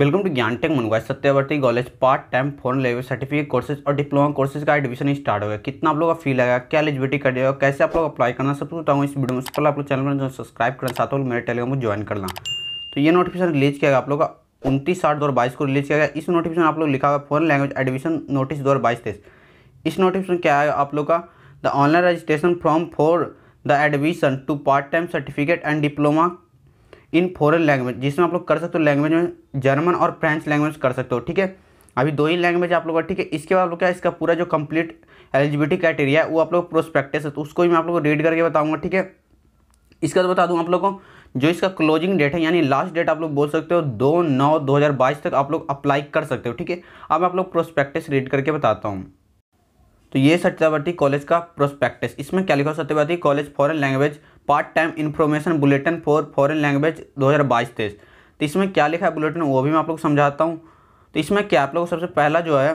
welcome to ज्ञान टेक मनुआ Satyawati college part time foreign level certificate courses और डिप्लोमा कोर्सेज का एडमिशन स्टार्ट हो गया कितना आप लोग का फी लगा क्या एलिजिबिलिटी कर जाएगा कैसे आप लोग अप्लाई करना सब कुछ बताऊँ इस वीडियो में सबसे पहले आप लोग चैनल में सब्सक्राइब करना चाहते हो मेरे टेलीग्राम को ज्वाइन करना तो ये नोटिफिकेशन रिलीज किया गया आप लोग का उनतीस आठ दो को रिलीज किया गया इस नोटिफिकेशन आप लोग लिखा हुआ फॉरन लैंग्वेज एडमिशन नोटिस दो हजार इस नोटिफिकेशन क्या है आप लोग का the online registration form for the admission to part time certificate and diploma in foreign language जिसमें आप लोग कर सकते हो लैंग्वेज में जर्मन और फ्रेंच लैंग्वेज कर सकते हो ठीक है अभी दो ही लैंग्वेज आप लोग का ठीक है इसके बाद आप लोग क्या इसका पूरा जो कंप्लीट एलिजिबिलिटी क्राइटेरिया है वो आप लोग प्रोस्पेक्टिस है तो उसको भी मैं आप लोग को रीड करके बताऊंगा ठीक है इसका तो बता दूँ आप लोग को जो इसका क्लोजिंग डेट है यानी लास्ट डेट आप लोग बोल सकते हो दो नौ दो हज़ार बाईस तक आप लोग अप्लाई कर सकते हो ठीक है अब आप लोग प्रोस्पेक्टिस रीड करके बताता हूँ तो ये सत्यावर्ती कॉलेज का प्रोस्पेक्टिस इसमें क्या लिखा Satyawati college foreign language part time information bulletin for foreign language दो हज़ार बाईस तेईस तो इसमें क्या लिखा है बुलेटिन वो भी मैं आप लोग समझाता हूँ तो इसमें क्या आप लोग सबसे पहला जो है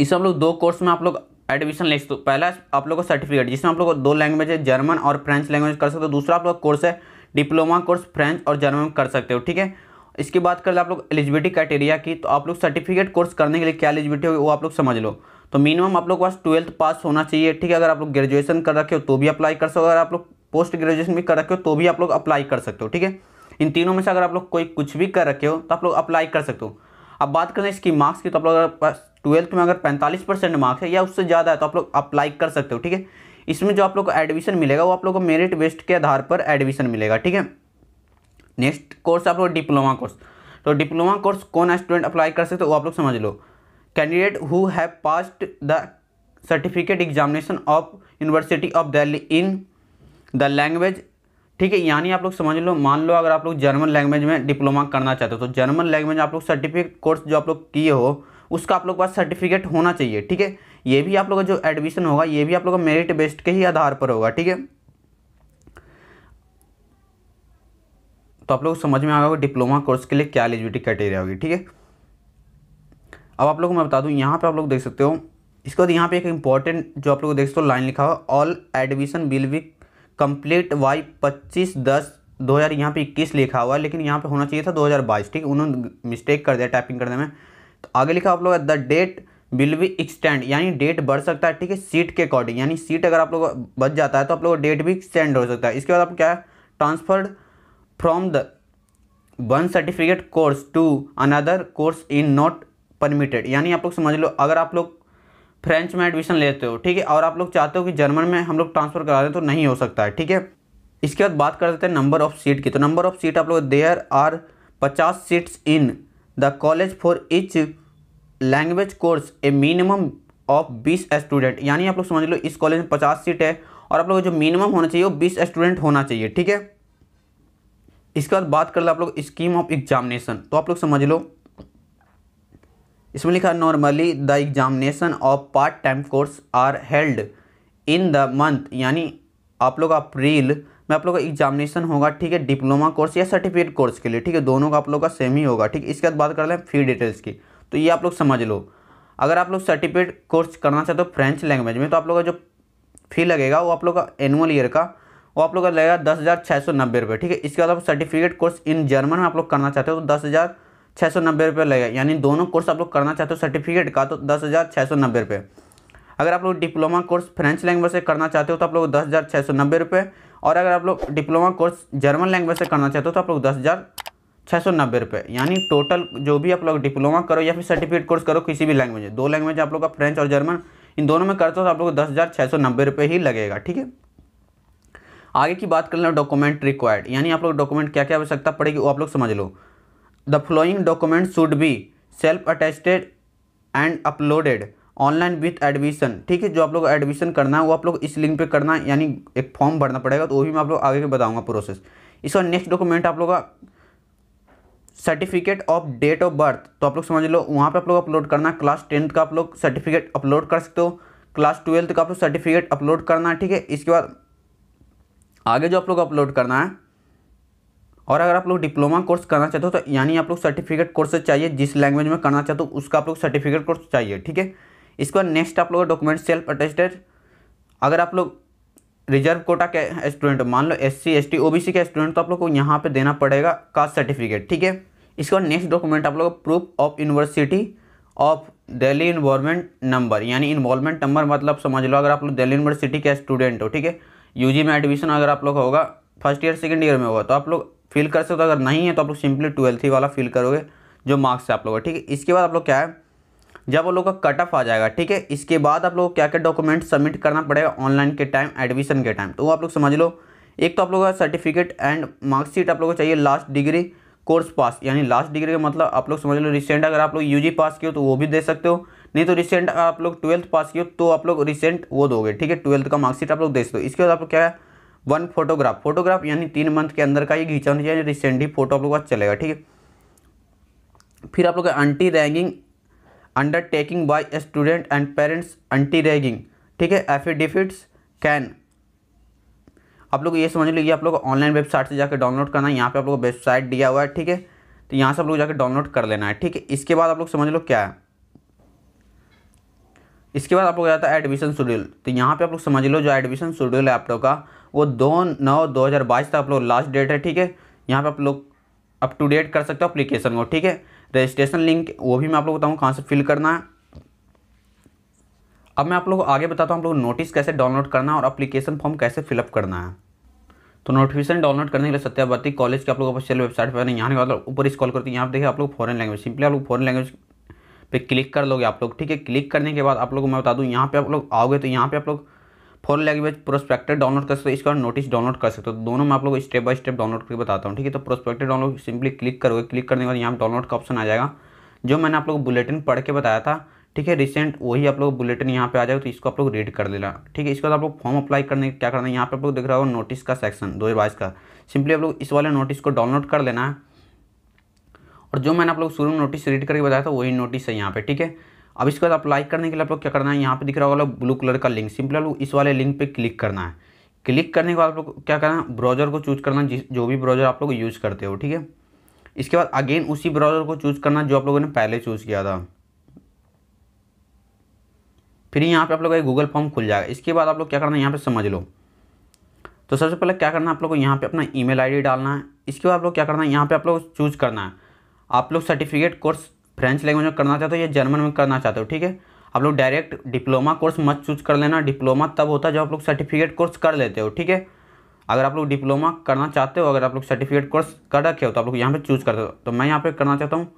इसमें हम लोग दो कोर्स में आप लोग एडमिशन ले सकते हो पहला आप लोग का सर्टिफिकेट जिसमें आप लोग दो लैंग्वेज है जर्मन और फ्रेंच लैंग्वेज कर सकते हो दूसरा आप लोग कोर्स है डिप्लोमा कोर्स फ्रेंच और जर्मन कर सकते हो ठीक है इसकी बात कर ले आप लोग एलिजिबिलिटी क्राइटेरिया की तो आप लोग सर्टिफिकेट कोर्स करने के लिए क्या एलिजिबिलिटी होगी वो आप लोग समझ लो तो मिनिमम आप लोग पास ट्वेल्थ पास होना चाहिए ठीक है अगर आप लोग ग्रेजुएशन कर रखे हो तो भी अप्लाई कर सको अगर आप लोग पोस्ट ग्रेजुएशन भी कर रखे हो तो भी आप लोग अप्लाई कर सकते हो ठीक है इन तीनों में से अगर आप लोग कोई कुछ भी कर रखे हो तो आप लोग अप्लाई कर सकते हो अब बात करें इसकी मार्क्स की तो आप लोग ट्वेल्थ में अगर पैंतालीस परसेंट मार्क्स है या उससे ज़्यादा है तो आप लोग अप्लाई कर सकते हो ठीक है इसमें जो आप लोग को एडमिशन मिलेगा वो आप लोग को मेरिट बेस्ट के आधार पर एडमिशन मिलेगा ठीक है नेक्स्ट कोर्स आप लोग डिप्लोमा कोर्स तो डिप्लोमा कोर्स कौन स्टूडेंट अप्लाई कर सकते हो वो आप लोग समझ लो candidate who have passed the certificate examination of university of Delhi in the language ठीक है यानी आप लोग समझ लो मान लो अगर आप लोग जर्मन लैंग्वेज में डिप्लोमा करना चाहते हो तो जर्मन लैंग्वेज आप लोग सर्टिफिकेट कोर्स जो आप लोग किए हो उसका आप लोग पास सर्टिफिकेट होना चाहिए ठीक है ये भी आप लोग का जो एडमिशन होगा ये भी आप लोग का मेरिट बेस्ड के ही आधार पर होगा ठीक है तो आप लोग समझ में आ डिप्लोमा कोर्स के लिए क्या एलिजिबिलिटी क्राइटेरिया होगी ठीक है अब आप लोग मैं बता दूं यहाँ पर आप लोग देख सकते हो इसके बाद यहाँ पे एक इंपॉर्टेंट जो आप लोग देख सकते हो लाइन लिखा हुआ all admission will be complete by पच्चीस दस दो हज़ार यहाँ पर इक्कीस लिखा हुआ है लेकिन यहाँ पे होना चाहिए था 2022 ठीक उन्होंने मिस्टेक कर दिया टाइपिंग करने में तो आगे लिखा आप लोग the date will be extend यानी डेट बढ़ सकता है ठीक है सीट के अकॉर्डिंग यानी सीट अगर आप लोग बच जाता है तो आप लोग डेट भी एक्सटेंड हो सकता है इसके बाद आप क्या है transferred from the one certificate course to another course is not permitted यानी आप लोग समझ लो अगर आप लोग फ्रेंच में एडमिशन लेते हो ठीक है और आप लोग चाहते हो कि जर्मन में हम लोग ट्रांसफ़र करा दें तो नहीं हो सकता है ठीक है इसके बाद बात कर लेते हैं नंबर ऑफ़ सीट की तो नंबर ऑफ़ सीट आप लोग देयर आर पचास seats in the college for each language course a minimum of बीस स्टूडेंट यानी आप लोग समझ लो इस कॉलेज में पचास सीट है और आप लोग जो मिनिमम होना चाहिए वो बीस स्टूडेंट होना चाहिए ठीक है इसके बाद बात कर लो आप लोग स्कीम ऑफ एग्जामिनेशन तो आप लोग समझ लो इसमें लिखा normally the examination of part time course are held in the month यानी आप लोग अप्रैल में आप लोग का एग्जामिनेशन होगा ठीक है डिप्लोमा कोर्स या सर्टिफिकेट कोर्स के लिए ठीक है दोनों का आप लोग का सेम ही होगा ठीक है इसके बाद बात कर लें फी डिटेल्स की तो ये आप लोग समझ लो अगर आप लोग सर्टिफिकेट कोर्स करना चाहते हो फ्रेंच लैंग्वेज में तो आप लोग का जो फी लगेगा वो आप लोग का एनुअल ईयर का वो आप लोग का लगेगा दस हज़ार छः सौ नब्बे रुपये ठीक है इसके बाद आप सर्टिफिकेट कोर्स इन जर्मन में आप लोग करना चाहते हो तो दस हज़ार छः सौ नब्बे रुपये लगेगा यानी दोनों कोर्स आप लोग करना चाहते हो सर्टिफिकेट का तो दस हज़ार छः सौ नब्बे रुपये अगर आप लोग डिप्लोमा कोर्स फ्रेंच लैंग्वेज से करना चाहते हो तो आप लोग दस हज़ार छः सौ नब्बे रुपये और अगर आप लोग डिप्लोमा कोर्स जर्मन लैंग्वेज से करना चाहते हो तो आप लोग दस हज़ार छः सौ नब्बे रुपये यानी टोटल जो भी आप लोग डिप्लोमा करो या फिर सर्टिफिकेट कोर्स करो किसी भी लैंग्वेज दो लैंग्वेज आप लोग का फ्रेंच और जर्मन इन दोनों में करते हो तो आप लोग दस हज़ार छः सौ नब्बे रुपये ही लगेगा ठीक है आगे की बात कर लें डॉक्यूमेंट रिक्वायर्ड यानी आप लोग डॉक्यूमेंट क्या क्या आवश्यकता पड़ेगी वो आप लोग समझ लो the following document should be self attested and uploaded online with admission ठीक है जो आप लोग एडमिशन करना है वो आप लोग इस लिंक पे करना है यानी एक फॉर्म भरना पड़ेगा तो वो भी मैं आप लोग आगे के बताऊंगा प्रोसेस इसका नेक्स्ट डॉक्यूमेंट आप लोग का certificate of date of birth तो आप लोग समझ लो वहाँ पे आप लोग अपलोड करना है क्लास टेंथ का आप लोग सर्टिफिकेट अपलोड कर सकते हो क्लास ट्वेल्थ का आप लोग सर्टिफिकेट अपलोड करना है ठीक है इसके बाद आगे जो आप लोग अपलोड करना है और अगर आप लोग डिप्लोमा कोर्स करना चाहते हो तो यानी आप लोग सर्टिफिकेट कोर्स चाहिए जिस लैंग्वेज में करना चाहते हो उसका आप लोग सर्टिफिकेट कोर्स चाहिए ठीक है इसके बाद नेक्स्ट आप लोग डॉक्यूमेंट सेल्फ अटेस्टेड अगर आप लोग रिजर्व कोटा के स्टूडेंट मान लो S C S T O B C के स्टूडेंट तो आप लोग को यहाँ पर देना पड़ेगा कास्ट सर्टिफिकेट ठीक है इसके बाद नेक्स्ट डॉक्यूमेंट आप लोग proof of university of Delhi enrolment number यानी इन्वॉलमेंट नंबर मतलब समझ लो अगर आप लोग दिल्ली यूनिवर्सिटी के स्टूडेंट हो ठीक है यूजी में एडमिशन अगर आप लोग होगा फर्स्ट ईयर सेकंड ईयर में होगा तो आप लोग फिल कर सकते हो अगर नहीं है तो आप लोग सिंपली ट्वेल्थ ही वाला फिल करोगे जो मार्क्स है आप लोग ठीक है इसके बाद आप लोग क्या है जब आप लोग का कट ऑफ आ जाएगा ठीक है इसके बाद आप लोग क्या क्या डॉक्यूमेंट सबमिट करना पड़ेगा ऑनलाइन के टाइम एडमिशन के टाइम तो वो आप लोग समझ लो एक तो आप लोग का सर्टिफिकेट एंड मार्क्सशीट आप लोग को चाहिए लास्ट डिग्री कोर्स पास यानी लास्ट डिग्री का मतलब आप लोग समझ लो रिसेंट अगर आप लोग यूजी पास किए हो तो वो भी दे सकते हो नहीं तो रिसेंट आप लोग ट्वेल्थ पास किए हो तो आप लोग रिसेंट वो दोगे ठीक है ट्वेल्थ का मार्क्सशीट आप लोग दे सकते हो इसके बाद आप लोग क्या है वन फोटोग्राफ फोटोग्राफ यानी तीन मंथ के अंदर का ये खींचा होना चाहिए रिसेंटली फोटो आप लोग का चलेगा ठीक है फिर आप लोग anti ragging undertaking by student and parents anti ragging ठीक है एफिडेविट्स कैन आप लोग ये समझ लीजिए आप लोग ऑनलाइन वेबसाइट से जाकर डाउनलोड करना है यहाँ पे आप लोग वेबसाइट दिया हुआ है ठीक है तो यहाँ से आप लोग जाकर डाउनलोड कर लेना है ठीक है इसके बाद आप लोग समझ लो क्या है इसके बाद आप लोग जाता है एडमिशन शेड्यूल तो यहाँ पे आप लोग समझ लो जो एडमिशन शेड्यूल है आप लोग का वो दो नौ दो हज़ार बाईस तक आप लोग लास्ट डेट है ठीक है यहाँ पे आप लोग अप टू डेट कर सकते हो अप्लीकेशन को ठीक है रजिस्ट्रेशन लिंक वो भी मैं आप लोग बताऊँ कहाँ से फिल करना है अब मैं आप लोग को आगे बताता हूँ आप लोग नोटिस कैसे डाउनलोड करना है और अप्लीकेशन फॉर्म कैसे फिलअप करना है तो नोटिफिकेशन डाउनलोड करने के लिए सत्यावती कॉलेज के आप लोग ऑफिशियल वेबसाइट पर यहाँ के बाद ऊपर स्कॉल करते हैं यहाँ पर देखिए आप लोग फॉरन लैंग्वेज सिंपली आप लोग फॉरन लैंग्वेज पे क्लिक कर लोगे आप लोग ठीक है क्लिक करने के बाद आप लोग को मैं बता दूँ यहाँ पे आप लोग आओगे तो यहाँ पे आप लोग फॉर लैंग्वेज प्रोस्पेक्टेड डाउनलोड कर सकते हो इसका नोटिस डाउनलोड कर सकते हो तो दोनों में आप लोग स्टेप बाय स्टेप डाउनलोड करके बताता हूँ ठीक है तो प्रोस्पेक्टेड डाउनलोड सिंपली क्लिक करोगे क्लिक करने के बाद यहाँ डाउनलोड का ऑप्शन आ जाएगा जो मैंने आप लोग बुलेटिन पढ़ के बताया था ठीक है रिसेंट वही आप लोग बुलेटिन यहाँ पे आ जाएगा तो इसको आप लोग रीड कर लेना ठीक है इसके बाद आप लोग फॉर्म अप्लाई करने क्या करना है यहाँ पे आप लोग देख रहा हो नोटिस का सेक्शन दो हज़ार का सिंपली आप लोग इस वाले नोटिस को डाउनलोड कर लेना है और जो मैंने आप लोग शुरू में नोटिस रीड करके बताया था वही नोटिस है यहाँ पे ठीक है अब इसके बाद आप लाइक करने के लिए आप लोग क्या करना है यहाँ पे दिख रहा होगा ब्लू कलर का लिंक सिंपल आप इस वाले लिंक पे क्लिक करना है क्लिक करने के बाद आप लोग क्या करना है ब्राउजर को चूज करना जिस जो भी ब्राउजर आप लोग यूज़ करते हो ठीक है इसके बाद अगेन उसी ब्राउजर को चूज करना जो आप लोगों ने पहले चूज़ किया था फिर यहाँ पे आप लोग का गूगल फॉर्म खुल जाएगा इसके बाद आप लोग क्या करना है यहाँ पे समझ लो तो सबसे पहले क्या करना है आप लोग को यहाँ पे अपना ई मेल डालना है इसके बाद आप लोग क्या करना है यहाँ पे आप लोग चूज करना है आप लोग सर्टिफिकेट कोर्स फ्रेंच लैंग्वेज में करना चाहते हो या जर्मन में करना चाहते हो ठीक है आप लोग डायरेक्ट डिप्लोमा कोर्स मत चूज कर लेना डिप्लोमा तब होता है जब आप लोग सर्टिफिकेट कोर्स कर लेते हो ठीक है अगर आप लोग डिप्लोमा करना चाहते हो अगर आप लोग सर्टिफिकेट कोर्स कर रखे हो तो आप लोग यहाँ पे चूज करते हो तो मैं यहाँ पे करना चाहता हूँ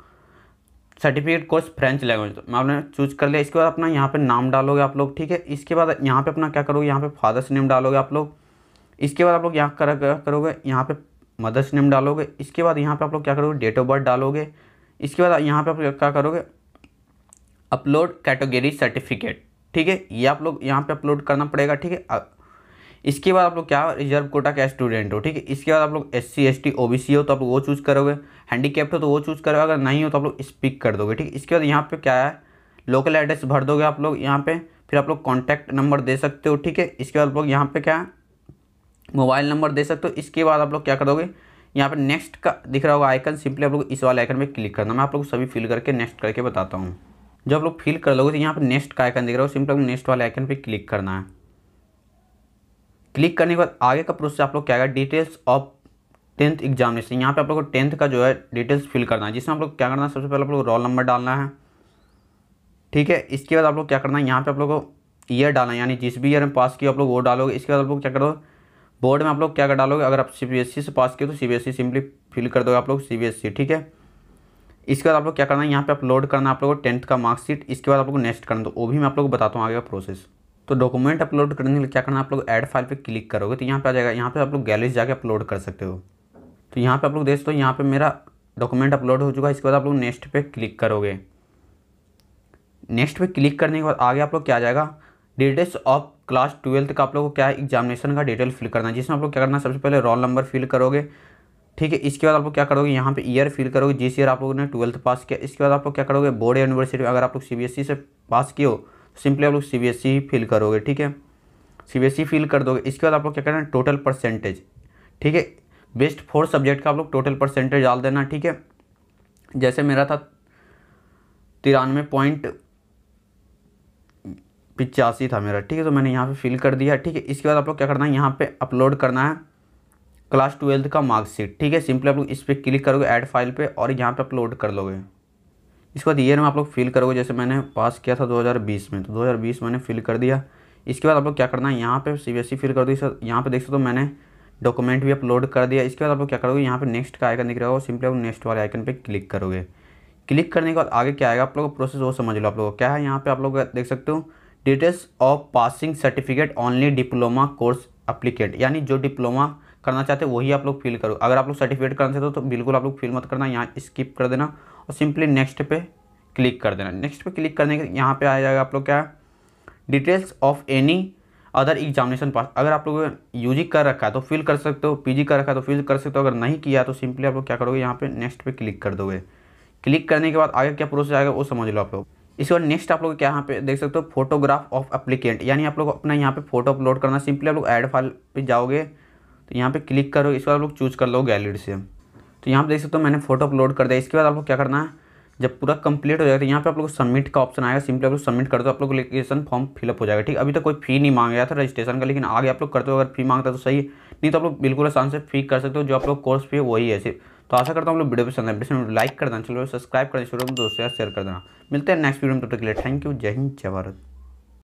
सर्टिफिकेट कोर्स फ्रेंच लैंग्वेज तो मैं आपने चूज कर लिया इसके बाद अपना यहाँ पे नाम डालोगे आप लोग ठीक है इसके बाद यहाँ पे अपना क्या करोगे यहाँ पे फादर्स नेम डालोगे आप लोग इसके बाद आप लोग यहाँ कर करोगे यहाँ पे मदर्स नेम डालोगे इसके बाद यहाँ पे आप लोग क्या करोगे डेट ऑफ बर्थ डालोगे इसके बाद यहाँ पे आप लोग क्या करोगे अपलोड कैटेगरी सर्टिफिकेट ठीक है ये आप लोग यहाँ पे अपलोड करना पड़ेगा ठीक है इसके बाद आप लोग क्या रिजर्व कोटा के स्टूडेंट हो ठीक है इसके बाद आप लोग S C S T O B C हो तो आप लोग वो चूज़ करोगे हैंडीकेप्ट हो तो वो चूज़ करोगे अगर नहीं हो तो आप लोग स्पीक कर दोगे ठीक है इसके बाद यहाँ पे क्या है लोकल एड्रेस भर दोगे आप लोग यहाँ पे फिर आप लोग कॉन्टैक्ट नंबर दे सकते हो ठीक है इसके बाद आप लोग यहाँ पे क्या है मोबाइल नंबर दे सकते हो इसके बाद आप लोग क्या करोगे यहाँ पर नेक्स्ट का दिख रहा होगा आइकन सिंपली आप लोग इस वाले आइकन में क्लिक करना मैं आप लोग सभी फिल करके नेक्स्ट करके बताता हूँ जब आप लोग फिल कर लोगे तो यहाँ पर नेक्स्ट का आइकन दिख रहा हो सिंपली आपको नेक्स्ट वाले आइकन पर क्लिक करना है क्लिक करने के बाद आगे का प्रोसेस आप लोग क्या करें डिटेल्स ऑफ टेंथ एग्जामिनेशन यहाँ पे आप लोग को टेंथ का जो है डिटेल्स फिल करना है जिसमें आप लोग क्या करना है सबसे पहले आप लोग रोल नंबर डालना है ठीक है इसके बाद आप लोग क्या करना है यहाँ पे आप लोग को ईयर डालना है यानी जिस भी ईयर में पास किया आप लोग वो डालोगे इसके बाद आप लोग क्या करोगे बोर्ड में आप लोग क्या कर डालोगे अगर आप सीबीएसई e से पास किए तो सीबीएसई e सिंपली फिल कर दोगे आप लोग सीबीएसई e, ठीक है इसके बाद आप लोग क्या करना है यहाँ पे अपलोड करना है आप लोगों को टेंथ का मार्कशीट इसके बाद आप लोग नेक्स्ट करना तो वो भी मैं आप लोग को बताता हूँ आगे का प्रोसेस तो डॉक्यूमेंट अपलोड करने के लिए क्या करना आप लोग ऐड फाइल पे क्लिक करोगे तो यहाँ पे आ जाएगा यहाँ पे आप लोग गैलरी जाके अपलोड कर सकते हो तो यहाँ पर आप लोग देख सकते हो यहाँ पर मेरा डॉक्यूमेंट अपलोड हो चुका है इसके बाद आप लोग नेक्स्ट पे क्लिक करोगे नेक्स्ट पर क्लिक करने के बाद आगे आप लोग क्या आ जाएगा डिटेल्स ऑफ क्लास ट्वेल्थ का आप लोगों को क्या है एग्जामिनेशन का डिटेल फिल करना है जिसमें आप लोग क्या करना है सबसे पहले रोल नंबर फिल करोगे ठीक है इसके बाद आप लोग क्या करोगे यहाँ पे ईयर फिल करोगे जिस ईयर आप लोगों ने ट्वेल्थ पास किया इसके बाद आप लोग क्या करोगे बोर्ड यूनिवर्सिटी में अगर आप लोग सी e से पास किए हो तो सिंपली आप लोग सीबीएसई फिल e करोगे ठीक है सीबीएसई फिल e कर दोगे इसके बाद आप लोग क्या करना है टोटल परसेंटेज ठीक है बेस्ट फोर सब्जेक्ट का आप लोग टोटल परसेंटेज डाल देना ठीक है जैसे मेरा था तिरानवे पॉइंट पिचासी था मेरा ठीक है तो मैंने यहाँ पे फिल कर दिया ठीक है इसके बाद आप लोग क्या करना है यहाँ पे अपलोड करना है क्लास ट्वेल्थ का मार्कशीट ठीक है सिंपली आप लोग इस पर क्लिक करोगे ऐड फाइल पे और यहाँ पे अपलोड कर लोगे इसके बाद ईयर में आप लोग फिल करोगे जैसे मैंने पास किया था दो में तो दो मैंने फिल कर दिया इसके बाद आप लोग क्या करना है यहाँ पर सी फिल कर दो यहाँ पर देख सकते हो मैंने डॉक्यूमेंट भी अपलोड कर दिया इसके बाद आप लोग क्या करोगे यहाँ पर नेक्स्ट का आइकन दिख रहा होगा सिंपली आप नेक्स्ट वाले आइकन पर क्लिक करोगे क्लिक करने के बाद आगे क्या आएगा आप लोग का प्रोसेस वो समझ लो आप लोग क्या है यहाँ पे आप लोग देख सकते हो details of passing certificate only diploma course applicable यानी जो डिप्लोमा करना चाहते हो वही आप लोग फिल करो अगर आप लोग सर्टिफिकेट करना चाहते हो तो बिल्कुल आप लोग फिल मत करना यहाँ स्किप कर देना और सिंपली नेक्स्ट पे क्लिक कर देना नेक्स्ट पे क्लिक करने के यहाँ पे आ जाएगा आप लोग क्या details of any other examination pass अगर आप लोग यू कर रखा है तो फिल कर सकते हो पी कर रखा है तो फिल कर सकते हो अगर नहीं किया तो सिंपली आप लोग क्या करोगे यहाँ पे नेक्स्ट पे क्लिक कर दोगे क्लिक करने के बाद आगे क्या प्रोसेस आएगा वो समझ लो आप लोग इसके बाद नेक्स्ट आप लोग क्या यहाँ पे देख सकते हो फोटोग्राफ ऑफ अप्लीकेंट यानी आप लोग अपना यहाँ पे फोटो अपलोड करना सिंपली आप लोग ऐड फाइल पे जाओगे तो यहाँ पे क्लिक करो इसके बाद आप लोग चूज कर लो गैलरी से तो यहाँ पे देख सकते हो मैंने फोटो अपलोड कर दिया इसके बाद आप लोग क्या करना है जब पूरा कंप्लीट हो जाएगा तो यहाँ पे आप लोग सबमिट का ऑप्शन आएगा सिंपली आप लोग सबमिट कर दो आप लोग एप्लीकेशन फॉर्म फिलअप हो जाएगा ठीक अभी तो कोई फी नहीं मांग गया था रजिस्ट्रेशन का लेकिन आगे आप लोग करते हो अगर फी मांगता तो सही नहीं तो आप लोग बिल्कुल आसान से फी कर सकते हो जो आप लोग कोर्स फी है वही है सिर्फ तो आशा करता हूँ लोग वीडियो पसंद है लाइक कर देना चलो सब्सक्राइब कर देना दोस्तों शेयर कर देना मिलते हैं नेक्स्ट वीडियो में तब तक के लिए थैंक यू जय हिंद जय भारत